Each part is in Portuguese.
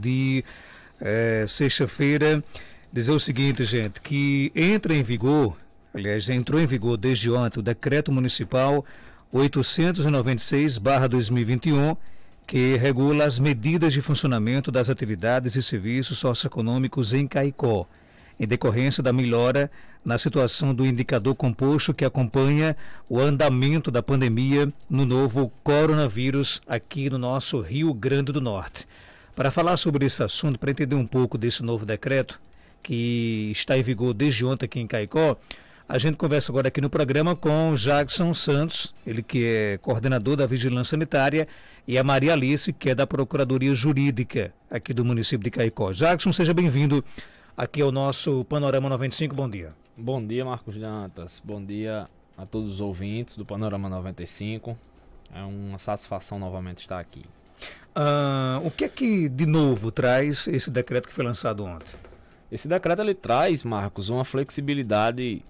de é, sexta-feira dizer o seguinte, gente, que entra em vigor, aliás, entrou em vigor desde ontem o decreto municipal 896/2021, que regula as medidas de funcionamento das atividades e serviços socioeconômicos em Caicó, em decorrência da melhora na situação do indicador composto que acompanha o andamento da pandemia no novo coronavírus aqui no nosso Rio Grande do Norte. Para falar sobre esse assunto, para entender um pouco desse novo decreto que está em vigor desde ontem aqui em Caicó, a gente conversa agora aqui no programa com Jackson Santos, ele que é coordenador da Vigilância Sanitária, e a Maria Alice, que é da Procuradoria Jurídica aqui do município de Caicó. Jackson, seja bem-vindo aqui ao nosso Panorama 95. Bom dia. Bom dia, Marcos Dantas. Bom dia a todos os ouvintes do Panorama 95. É uma satisfação novamente estar aqui. Ah, o que é que, de novo, traz esse decreto que foi lançado ontem? Esse decreto ele traz, Marcos, uma flexibilidade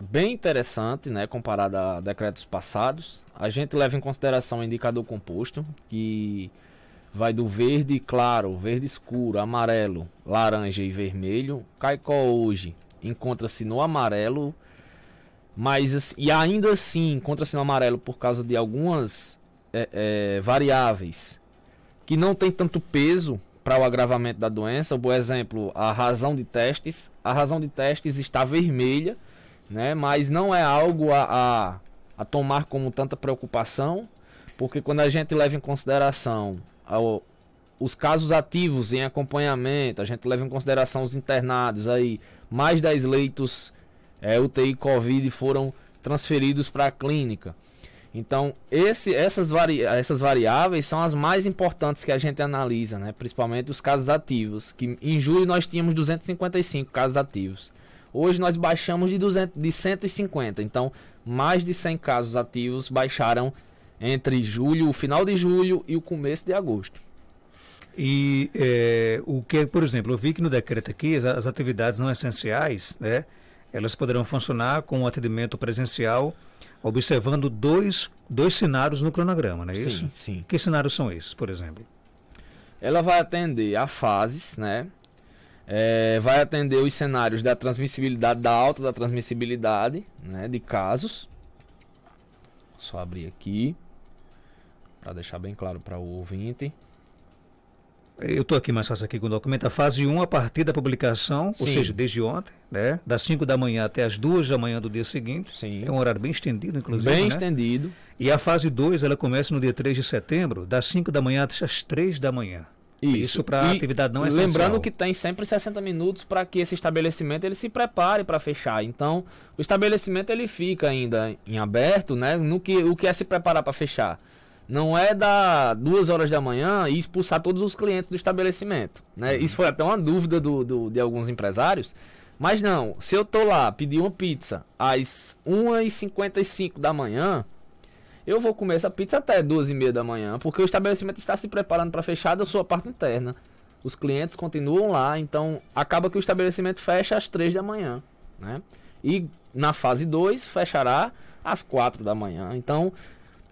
bem interessante, né, comparada a decretos passados. A gente leva em consideração o indicador composto, que vai do verde claro, verde escuro, amarelo, laranja e vermelho. Caicó hoje encontra-se no amarelo, mas e ainda assim encontra-se no amarelo por causa de algumas é, é, variáveis que não tem tanto peso para o agravamento da doença. Por exemplo, a razão de testes. A razão de testes está vermelha, né? mas não é algo a, a, a tomar como tanta preocupação, porque quando a gente leva em consideração os casos ativos em acompanhamento, a gente leva em consideração os internados aí, mais 10 leitos é, UTI Covid foram transferidos para a clínica. Então, esse, essas, vari, essas variáveis são as mais importantes que a gente analisa, né? principalmente os casos ativos, que em julho nós tínhamos 255 casos ativos. Hoje nós baixamos de, 200, de 150, então mais de 100 casos ativos baixaram entre julho, o final de julho e o começo de agosto. E é, o que, por exemplo, eu vi que no decreto aqui as, as atividades não essenciais, né, elas poderão funcionar com o atendimento presencial observando dois, dois cenários no cronograma, não é sim, isso? Sim, Que cenários são esses, por exemplo? Ela vai atender a fases, né? É, vai atender os cenários da transmissibilidade, da alta da transmissibilidade, né? De casos. Só abrir aqui para deixar bem claro para o ouvinte eu estou aqui mais fácil aqui com o documento, a fase 1 a partir da publicação, Sim. ou seja, desde ontem, né? Das 5 da manhã até as 2 da manhã do dia seguinte. Sim. É um horário bem estendido, inclusive. Bem né? estendido. E a fase 2 ela começa no dia 3 de setembro, das 5 da manhã até as 3 da manhã. Isso, Isso para atividade não é Lembrando que tem sempre 60 minutos para que esse estabelecimento ele se prepare para fechar. Então, o estabelecimento ele fica ainda em aberto, né? No que o que é se preparar para fechar não é dar duas horas da manhã e expulsar todos os clientes do estabelecimento. Né? Uhum. Isso foi até uma dúvida do, do, de alguns empresários. Mas não, se eu tô lá pedir uma pizza às 1h55 da manhã, eu vou comer essa pizza até 2h30 da manhã, porque o estabelecimento está se preparando para fechar da sua parte interna. Os clientes continuam lá, então acaba que o estabelecimento fecha às 3 da manhã. Né? E na fase 2 fechará às 4 da manhã. Então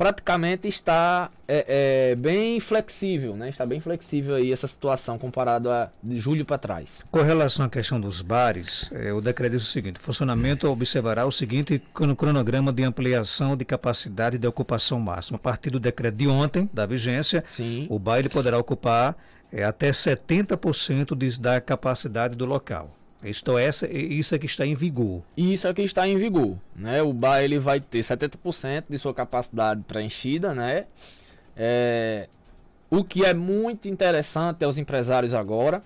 praticamente está é, é, bem flexível, né? Está bem flexível aí essa situação comparado a de julho para trás. Com relação à questão dos bares, é, o decreto diz o seguinte: o funcionamento observará o seguinte cronograma de ampliação de capacidade de ocupação máxima. A partir do decreto de ontem, da vigência, Sim. o baile poderá ocupar é, até 70% de, da capacidade do local. Isto é, isso é que está em vigor. Isso é que está em vigor, né? O bar ele vai ter 70% de sua capacidade preenchida, né? É, o que é muito interessante aos empresários agora,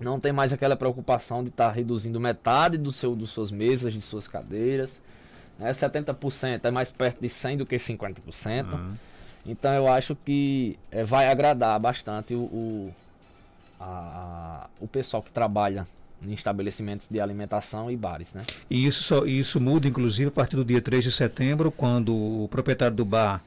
não tem mais aquela preocupação de estar tá reduzindo metade do seu, de suas mesas, de suas cadeiras. Né? 70% é mais perto de 100 do que 50%. Uhum. Então eu acho que é, vai agradar bastante o, o, a, o pessoal que trabalha em estabelecimentos de alimentação e bares, né? E isso, só, isso muda, inclusive, a partir do dia 3 de setembro, quando o proprietário do bar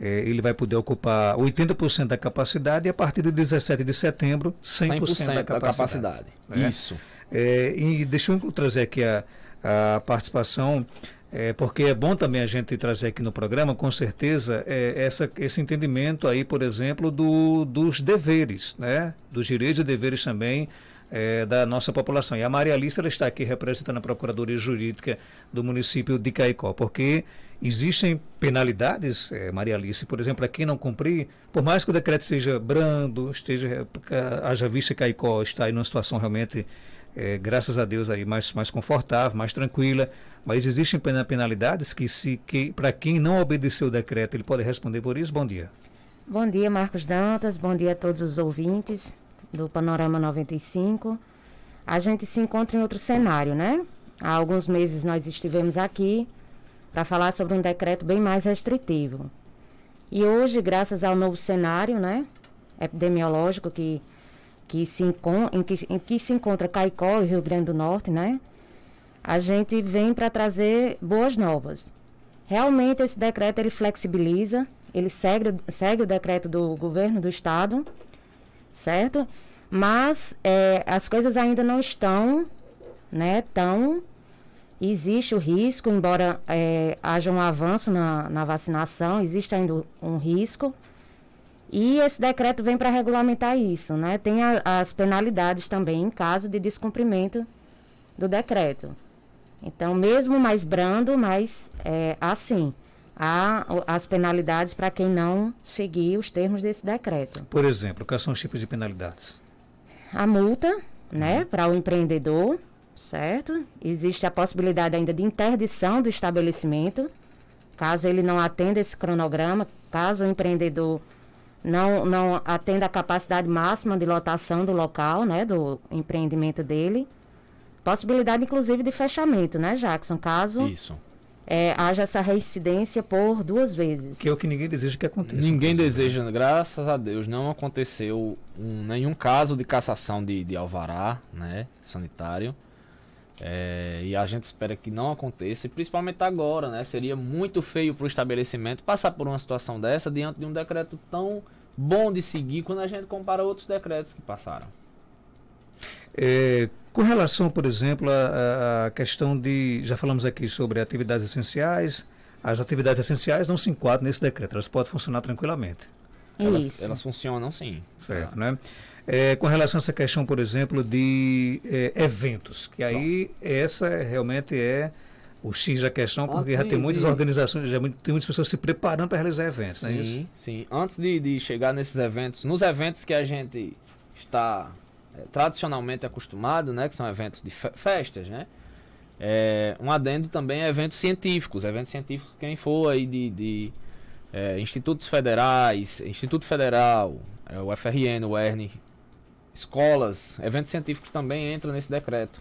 é, ele vai poder ocupar 80% da capacidade e a partir de 17 de setembro, 100%, 100 da capacidade. Da capacidade. Né? Isso. É, e deixa eu trazer aqui a, a participação, é, porque é bom também a gente trazer aqui no programa, com certeza, é, essa, esse entendimento aí, por exemplo, do, dos deveres, né? dos direitos e deveres também é, da nossa população. E a Maria Alice ela está aqui representando a Procuradoria Jurídica do município de Caicó, porque existem penalidades, é, Maria Alice, por exemplo, a quem não cumprir, por mais que o decreto seja brando, esteja, eh, haja vista Caicó está aí numa situação realmente, é, graças a Deus, aí mais, mais confortável, mais tranquila, mas existem penalidades que, se, que para quem não obedeceu o decreto, ele pode responder por isso. Bom dia. Bom dia, Marcos Dantas. Bom dia a todos os ouvintes do Panorama 95, a gente se encontra em outro cenário, né? Há alguns meses nós estivemos aqui para falar sobre um decreto bem mais restritivo. E hoje, graças ao novo cenário, né, epidemiológico que que se em que, em que se encontra Caicó e Rio Grande do Norte, né? A gente vem para trazer boas novas. Realmente esse decreto ele flexibiliza, ele segue, segue o decreto do governo do estado certo? Mas é, as coisas ainda não estão né, tão. Existe o risco, embora é, haja um avanço na, na vacinação, existe ainda um risco. E esse decreto vem para regulamentar isso, né? Tem a, as penalidades também em caso de descumprimento do decreto. Então, mesmo mais brando, mas é, assim a, as penalidades para quem não seguir os termos desse decreto. Por exemplo, quais são os tipos de penalidades? A multa, uhum. né, para o empreendedor, certo? Existe a possibilidade ainda de interdição do estabelecimento, caso ele não atenda esse cronograma, caso o empreendedor não, não atenda a capacidade máxima de lotação do local, né, do empreendimento dele. Possibilidade, inclusive, de fechamento, né, Jackson? Caso Isso é, haja essa reincidência por duas vezes. Que é o que ninguém deseja que aconteça. Ninguém deseja, graças a Deus, não aconteceu um, nenhum caso de cassação de, de alvará né, sanitário. É, e a gente espera que não aconteça, principalmente agora, né? Seria muito feio para o estabelecimento passar por uma situação dessa diante de um decreto tão bom de seguir quando a gente compara outros decretos que passaram. É, com relação, por exemplo, à questão de. Já falamos aqui sobre atividades essenciais. As atividades essenciais não se enquadram nesse decreto, elas podem funcionar tranquilamente. elas, elas, funcionam sim. Certo, né? É, com relação a essa questão, por exemplo, de é, eventos, que aí Bom. essa é, realmente é o X da questão, porque Antes já de, tem muitas de... organizações, já é tem muitas pessoas se preparando para realizar eventos, sim, não é isso? Sim, Antes de, de chegar nesses eventos, nos eventos que a gente está é, tradicionalmente acostumado, né? Que são eventos de festas, né? É, um adendo também é eventos científicos. Eventos científicos, quem for aí de, de é, institutos federais, Instituto Federal, é, o FRN, o ERN, escolas, eventos científicos também entram nesse decreto.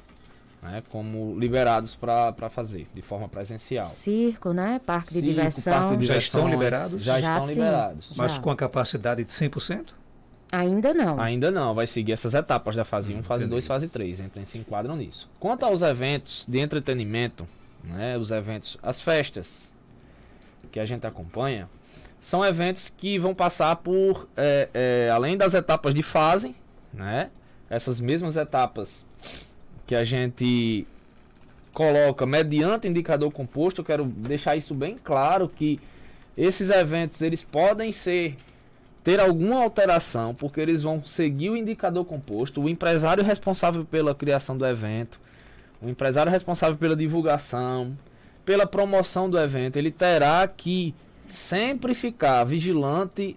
Né, como liberados para fazer de forma presencial. Circo, né? Parque de Circo, diversão. Parque de já estão liberados? Já, já estão sim, liberados. Mas já. com a capacidade de 100%? Ainda não. Ainda não, vai seguir essas etapas da fase 1, hum, fase 2, fase 3, então se enquadram nisso. Quanto aos eventos de entretenimento, né, os eventos, as festas que a gente acompanha, são eventos que vão passar por, é, é, além das etapas de fase, né, essas mesmas etapas que a gente coloca mediante indicador composto, eu quero deixar isso bem claro que esses eventos eles podem ser ter alguma alteração, porque eles vão seguir o indicador composto, o empresário responsável pela criação do evento, o empresário responsável pela divulgação, pela promoção do evento, ele terá que sempre ficar vigilante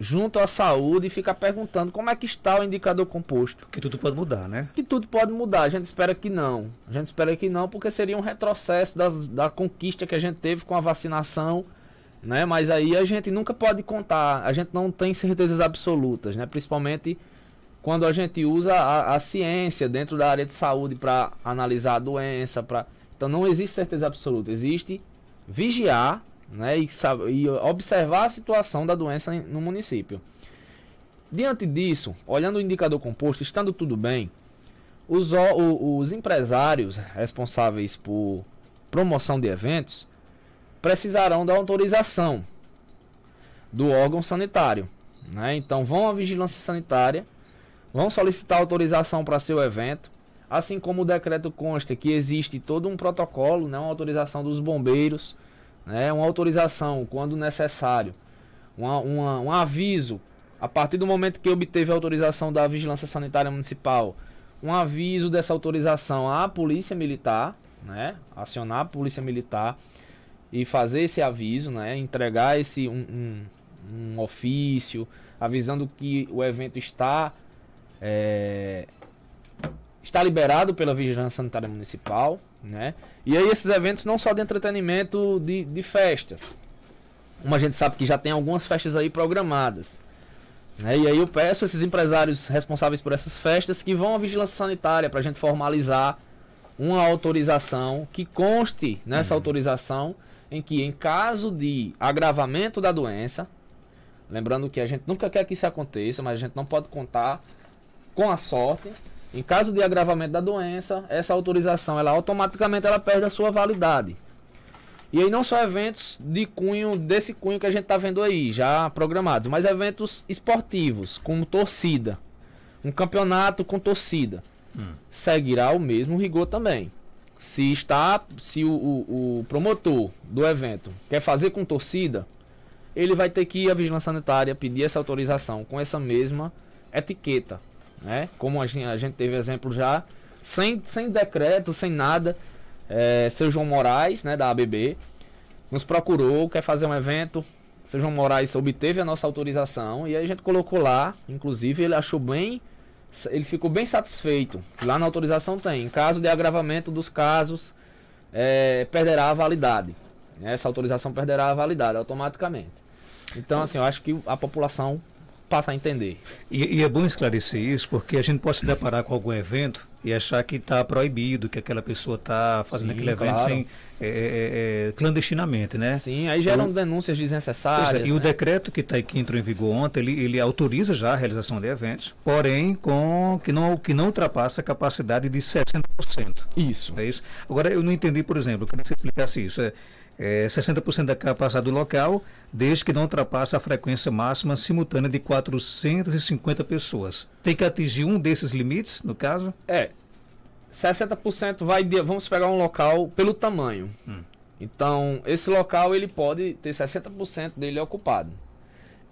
junto à saúde e ficar perguntando como é que está o indicador composto. Que tudo pode mudar, né? Que tudo pode mudar. A gente espera que não. A gente espera que não, porque seria um retrocesso das, da conquista que a gente teve com a vacinação né? Mas aí a gente nunca pode contar, a gente não tem certezas absolutas, né? Principalmente quando a gente usa a, a ciência dentro da área de saúde para analisar a doença, para então não existe certeza absoluta, existe vigiar, né? E, e observar a situação da doença no município. Diante disso, olhando o indicador composto, estando tudo bem, os, os empresários responsáveis por promoção de eventos precisarão da autorização do órgão sanitário. Né? Então vão à vigilância sanitária, vão solicitar autorização para seu evento, assim como o decreto consta que existe todo um protocolo, né? uma autorização dos bombeiros, né? uma autorização quando necessário, uma, uma, um aviso a partir do momento que obteve a autorização da vigilância sanitária municipal, um aviso dessa autorização à polícia militar, né? acionar a polícia militar e fazer esse aviso, né? Entregar esse um, um, um ofício avisando que o evento está é, está liberado pela vigilância sanitária municipal, né? E aí esses eventos não só de entretenimento de, de festas, como a gente sabe que já tem algumas festas aí programadas. Né? E aí eu peço esses empresários responsáveis por essas festas que vão à vigilância sanitária para a gente formalizar uma autorização que conste nessa uhum. autorização em que, em caso de agravamento da doença, lembrando que a gente nunca quer que isso aconteça, mas a gente não pode contar com a sorte. Em caso de agravamento da doença, essa autorização ela automaticamente ela perde a sua validade. E aí não só eventos de cunho desse cunho que a gente está vendo aí, já programados, mas eventos esportivos, como torcida, um campeonato com torcida, hum. seguirá o mesmo rigor também. Se está, se o, o, o promotor do evento quer fazer com torcida, ele vai ter que ir à vigilância sanitária pedir essa autorização com essa mesma etiqueta, né? Como a gente, a gente teve exemplo já, sem, sem decreto, sem nada, é, seu João Moraes, né, da ABB, nos procurou, quer fazer um evento, seu João Moraes obteve a nossa autorização e aí a gente colocou lá, inclusive ele achou bem ele ficou bem satisfeito. Lá na autorização tem. Em caso de agravamento dos casos, é, perderá a validade. Essa autorização perderá a validade automaticamente. Então, assim, eu acho que a população passa a entender. E, e é bom esclarecer isso, porque a gente pode se deparar com algum evento e achar que está proibido, que aquela pessoa está fazendo Sim, aquele evento claro. sem, é, é, é clandestinamente, né? Sim, aí geram então, denúncias desnecessárias. É, e né? o decreto que, tá, que entrou em vigor ontem, ele, ele autoriza já a realização de eventos, porém com que não, que não ultrapassa a capacidade de 60%. Isso. É isso. Agora, eu não entendi, por exemplo, eu queria que você explicasse isso. É, é, 60% da capacidade do local, desde que não ultrapasse a frequência máxima simultânea de 450 pessoas. Tem que atingir um desses limites, no caso? É. 60% vai de, vamos pegar um local pelo tamanho. Hum. Então, esse local ele pode ter 60% dele ocupado.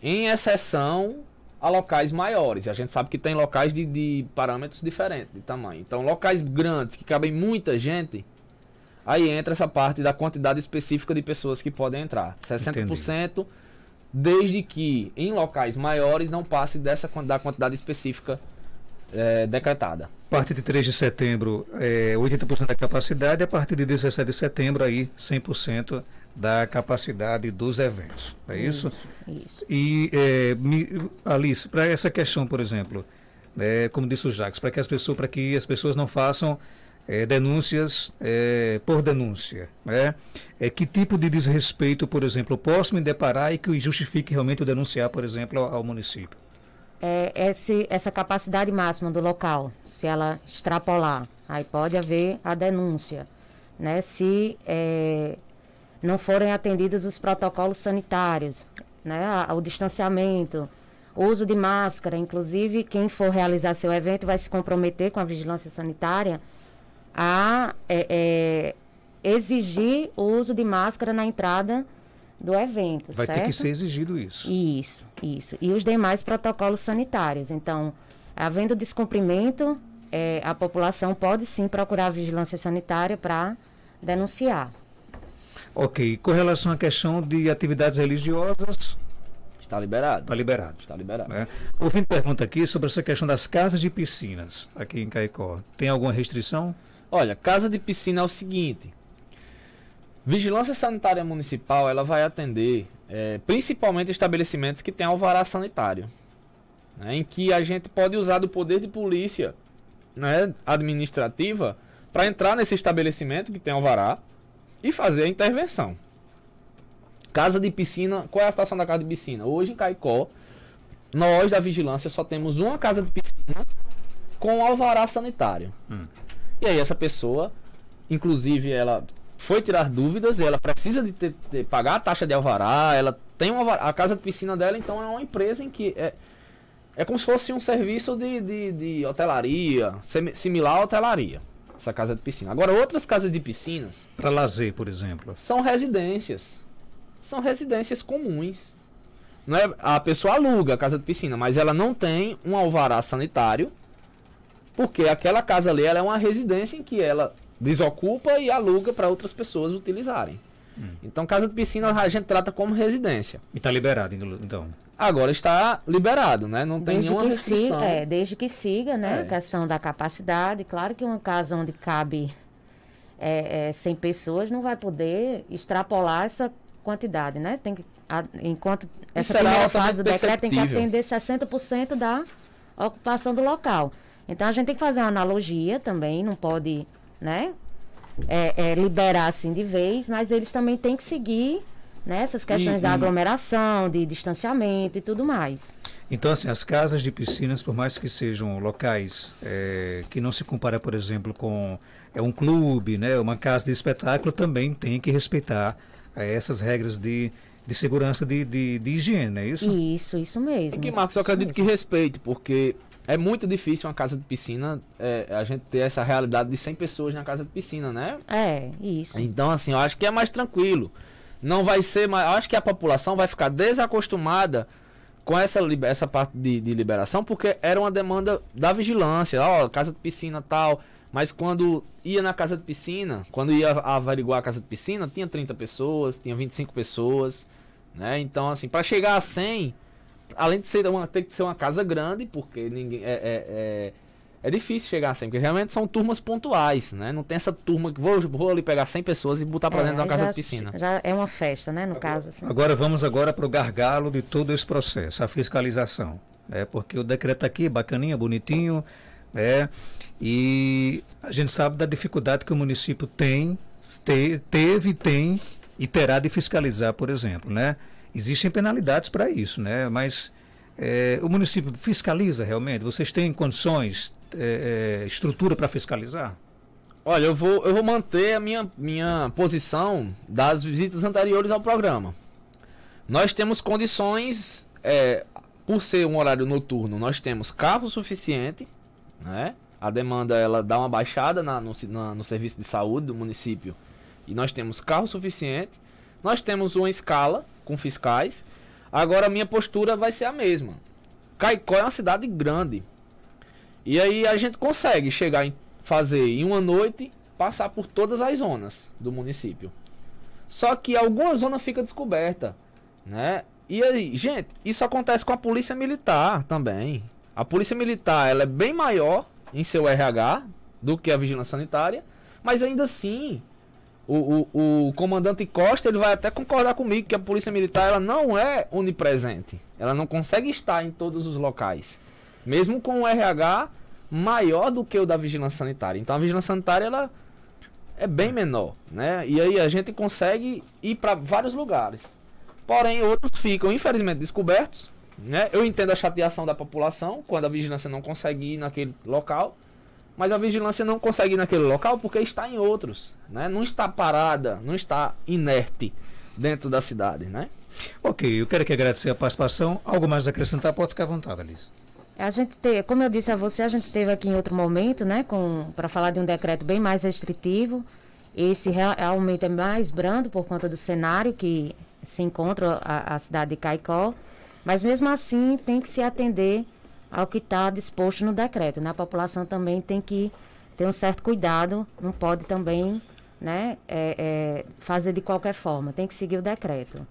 Em exceção a locais maiores. A gente sabe que tem locais de, de parâmetros diferentes de tamanho. Então, locais grandes que cabem muita gente, Aí entra essa parte da quantidade específica de pessoas que podem entrar. 60%, Entendi. desde que em locais maiores não passe dessa da quantidade específica é, decretada. A partir de 3 de setembro, é, 80% da capacidade, a partir de 17 de setembro, aí 100% da capacidade dos eventos. É isso? Isso. isso. E, é, me, Alice, para essa questão, por exemplo, né, como disse o Jacques, para que para que as pessoas não façam é, denúncias é, por denúncia. Né? É, que tipo de desrespeito, por exemplo, posso me deparar e que justifique realmente o denunciar, por exemplo, ao, ao município? É, esse, é essa capacidade máxima do local, se ela extrapolar, aí pode haver a denúncia. Né? Se é, não forem atendidos os protocolos sanitários, né? o distanciamento, uso de máscara, inclusive quem for realizar seu evento vai se comprometer com a vigilância sanitária a é, é, exigir o uso de máscara na entrada do evento. Vai certo? ter que ser exigido isso. Isso, isso. E os demais protocolos sanitários. Então, havendo descumprimento, é, a população pode sim procurar a vigilância sanitária para denunciar. Ok. Com relação à questão de atividades religiosas, Está liberado. Está liberado. Está liberado. É. Ouvindo pergunta aqui sobre essa questão das casas de piscinas aqui em Caicó. Tem alguma restrição? Olha, casa de piscina é o seguinte. Vigilância Sanitária Municipal, ela vai atender é, principalmente estabelecimentos que têm alvará sanitário. Né, em que a gente pode usar do poder de polícia né, administrativa para entrar nesse estabelecimento que tem alvará e fazer a intervenção. Casa de piscina, qual é a situação da casa de piscina? Hoje em Caicó, nós da vigilância só temos uma casa de piscina com alvará sanitário. Hum. E aí essa pessoa, inclusive ela foi tirar dúvidas, ela precisa de, ter, de pagar a taxa de alvará, ela tem uma a casa de piscina dela, então é uma empresa em que é, é como se fosse um serviço de, de, de hotelaria, similar à hotelaria, essa casa de piscina. Agora, outras casas de piscinas. Para lazer, por exemplo. São residências. São residências comuns. Não é, a pessoa aluga a casa de piscina, mas ela não tem um alvará sanitário porque aquela casa ali é uma residência em que ela desocupa e aluga para outras pessoas utilizarem. Hum. Então, casa de piscina a gente trata como residência. E está liberado, então, então? Agora está liberado, né? Não tem desde nenhuma restrição. Siga, é, desde que siga, né? É. A questão da capacidade. Claro que uma casa onde cabe é, é, 100 pessoas não vai poder extrapolar essa quantidade, né? Tem que, a, enquanto essa primeira fase do decreto tem que atender 60% da ocupação do local. Então a gente tem que fazer uma analogia também, não pode, né? É, é, liberar assim de vez, mas eles também têm que seguir né, essas questões e, da aglomeração, de distanciamento e tudo mais. Então, assim, as casas de piscinas, por mais que sejam locais é, que não se compara, por exemplo, com é um clube, né, uma casa de espetáculo, também tem que respeitar é, essas regras de, de segurança de, de, de higiene, é isso? Isso, isso mesmo. E que, Marcos, eu acredito que respeite, porque é muito difícil uma casa de piscina, é, a gente ter essa realidade de 100 pessoas na casa de piscina, né? É, isso. Então, assim, eu acho que é mais tranquilo. Não vai ser mais. Eu acho que a população vai ficar desacostumada com essa, essa parte de, de liberação, porque era uma demanda da vigilância, ó, casa de piscina tal. Mas quando ia na casa de piscina, quando ia averiguar a casa de piscina, tinha 30 pessoas, tinha 25 pessoas, né? Então, assim, para chegar a 100 Além de ser uma, ter que ser uma casa grande, porque ninguém. É, é, é, é difícil chegar sempre, assim, porque geralmente são turmas pontuais, né? Não tem essa turma que vou, vou ali pegar 100 pessoas e botar para é, dentro de uma casa de piscina. Já é uma festa, né? No agora, caso. Assim. Agora vamos agora para o gargalo de todo esse processo, a fiscalização. é Porque o decreto aqui, é bacaninha, bonitinho, né? E a gente sabe da dificuldade que o município tem, te, teve, tem e terá de fiscalizar, por exemplo, né? Existem penalidades para isso, né? Mas é, o município fiscaliza realmente? Vocês têm condições, é, é estrutura para fiscalizar? Olha, eu vou, eu vou manter a minha, minha posição das visitas anteriores ao programa. Nós temos condições, é, por ser um horário noturno, nós temos carro suficiente, né? A demanda ela dá uma baixada na, no, na, no serviço de saúde do município e nós temos carro suficiente nós temos uma escala com fiscais. Agora minha postura vai ser a mesma. Caicó é uma cidade grande. E aí a gente consegue chegar em fazer em uma noite passar por todas as zonas do município. Só que alguma zona fica descoberta, né? E aí, gente, isso acontece com a polícia militar também. A polícia militar, ela é bem maior em seu RH do que a vigilância sanitária, mas ainda assim, o, o, o, comandante Costa ele vai até concordar comigo que a polícia militar ela não é onipresente. Ela não consegue estar em todos os locais. Mesmo com o RH maior do que o da vigilância sanitária. Então a vigilância sanitária ela é bem menor, né? E aí a gente consegue ir para vários lugares. Porém, outros ficam infelizmente descobertos, né? Eu entendo a chateação da população quando a vigilância não consegue ir naquele local mas a vigilância não consegue ir naquele local porque está em outros, né? Não está parada, não está inerte dentro da cidade, né? Ok, eu quero que agradecer a participação. Algo mais a acrescentar? Pode ficar à vontade, Alice. A gente teve, como eu disse a você, a gente teve aqui em outro momento, né, para falar de um decreto bem mais restritivo. Esse realmente é mais brando por conta do cenário que se encontra a, a cidade de Caicó, mas mesmo assim tem que se atender ao que está disposto no decreto. Né? A população também tem que ter um certo cuidado, não pode também né, é, é, fazer de qualquer forma, tem que seguir o decreto.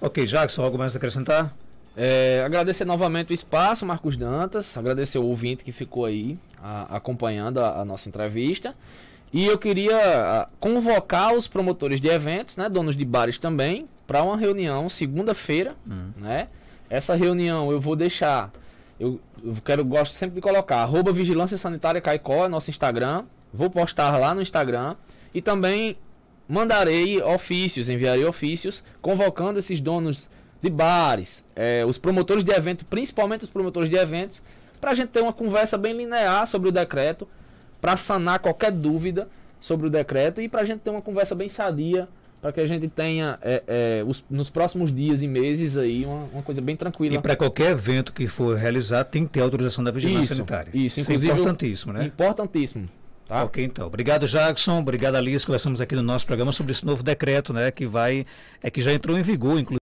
Ok, Jackson, algo mais a acrescentar? É, agradecer novamente o espaço, Marcos Dantas, agradecer o ouvinte que ficou aí a, acompanhando a, a, nossa entrevista. E eu queria convocar os promotores de eventos, né, donos de bares também, para uma reunião segunda-feira. Hum. Né? Essa reunião eu vou deixar eu, quero, gosto sempre de colocar arroba Vigilância Sanitária Caicó, é nosso Instagram. Vou postar lá no Instagram. E também mandarei ofícios, enviarei ofícios convocando esses donos de bares, é, os promotores de evento, principalmente os promotores de eventos, para a gente ter uma conversa bem linear sobre o decreto, para sanar qualquer dúvida sobre o decreto e para a gente ter uma conversa bem sadia para que a gente tenha é, é, os, nos próximos dias e meses aí uma, uma coisa bem tranquila. E para qualquer evento que for realizar tem que ter autorização da vigilância isso, sanitária. Isso, isso é inclusive, é importantíssimo, né? Importantíssimo. Tá. Ok, então. Obrigado, Jackson. Obrigado, Alice. Conversamos aqui no nosso programa sobre esse novo decreto, né, que vai, é que já entrou em vigor, inclusive.